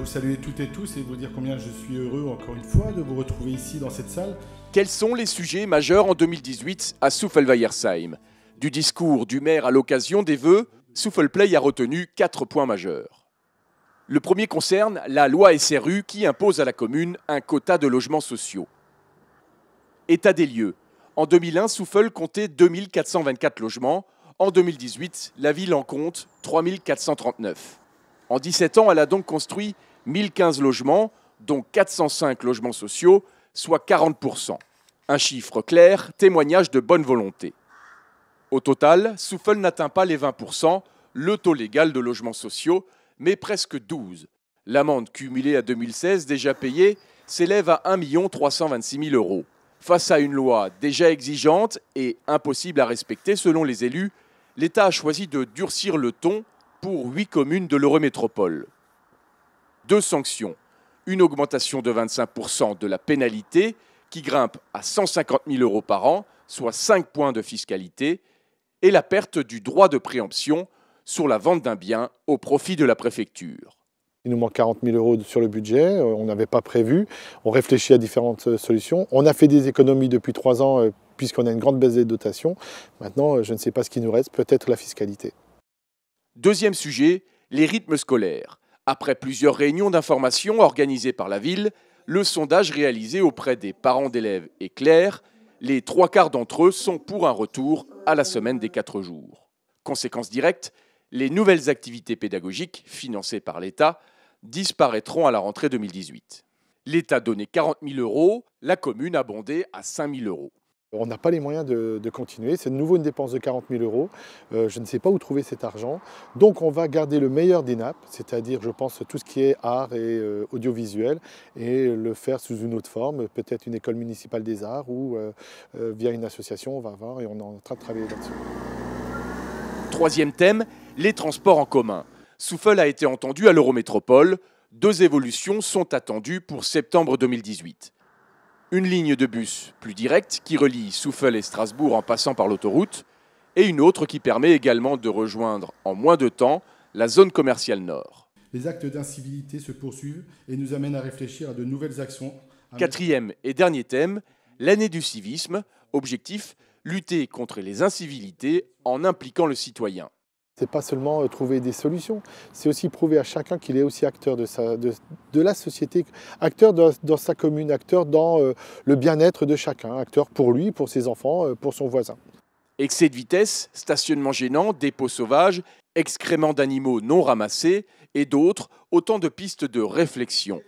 vous saluer toutes et tous et vous dire combien je suis heureux encore une fois de vous retrouver ici dans cette salle. Quels sont les sujets majeurs en 2018 à Souffelweyersheim Du discours du maire à l'occasion des vœux, Souffelplay a retenu quatre points majeurs. Le premier concerne la loi SRU qui impose à la commune un quota de logements sociaux. État des lieux. En 2001, Souffel comptait 2424 logements. En 2018, la ville en compte 3439. En 17 ans, elle a donc construit 1015 logements, dont 405 logements sociaux, soit 40%. Un chiffre clair, témoignage de bonne volonté. Au total, Souffle n'atteint pas les 20%, le taux légal de logements sociaux, mais presque 12. L'amende cumulée à 2016, déjà payée, s'élève à 1 326 000 euros. Face à une loi déjà exigeante et impossible à respecter selon les élus, l'État a choisi de durcir le ton pour huit communes de l'Eurométropole. Deux sanctions. Une augmentation de 25% de la pénalité qui grimpe à 150 000 euros par an, soit 5 points de fiscalité, et la perte du droit de préemption sur la vente d'un bien au profit de la préfecture. Il nous manque 40 000 euros sur le budget, euh, on n'avait pas prévu, on réfléchit à différentes euh, solutions. On a fait des économies depuis trois ans euh, puisqu'on a une grande baisse des dotations. Maintenant, je ne sais pas ce qui nous reste, peut-être la fiscalité. Deuxième sujet, les rythmes scolaires. Après plusieurs réunions d'information organisées par la ville, le sondage réalisé auprès des parents d'élèves est clair. Les trois quarts d'entre eux sont pour un retour à la semaine des quatre jours. Conséquence directe, les nouvelles activités pédagogiques financées par l'État disparaîtront à la rentrée 2018. L'État donnait 40 000 euros, la commune abondait à 5 000 euros. On n'a pas les moyens de, continuer. C'est de nouveau une dépense de 40 000 euros. Euh, je ne sais pas où trouver cet argent. Donc on va garder le meilleur des nappes, c'est-à-dire je pense tout ce qui est art et euh, audiovisuel, et le faire sous une autre forme, peut-être une école municipale des arts ou euh, via une association, on va voir, et on est en train de travailler là-dessus. Troisième thème, les transports en commun. Souffle a été entendu à l'Eurométropole. Deux évolutions sont attendues pour septembre 2018 une ligne de bus plus directe qui relie Souffel et Strasbourg en passant par l'autoroute, et une autre qui permet également de rejoindre en moins de temps la zone commerciale nord. Les actes d'incivilité se poursuivent et nous amènent à réfléchir à de nouvelles actions. Quatrième et dernier thème, l'année du civisme, objectif, lutter contre les incivilités en impliquant le citoyen. C'est pas seulement euh, trouver des solutions, c'est aussi prouver à chacun qu'il est aussi acteur de, la société, acteur dans, sa commune, acteur dans euh, le bien-être de chacun, acteur pour lui, pour ses enfants, euh, pour son voisin. Excès de vitesse, stationnement gênant, dépôts sauvages, excréments d'animaux non ramassés et d'autres, autant de pistes de réflexion.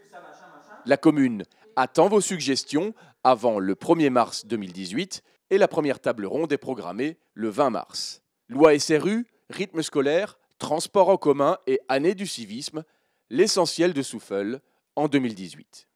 La commune attend vos suggestions avant le 1er mars 2018 et la première table ronde est programmée le 20 mars. Loi SRU, rythme scolaire, transport en commun et année du civisme, l'essentiel de Souffle en 2018.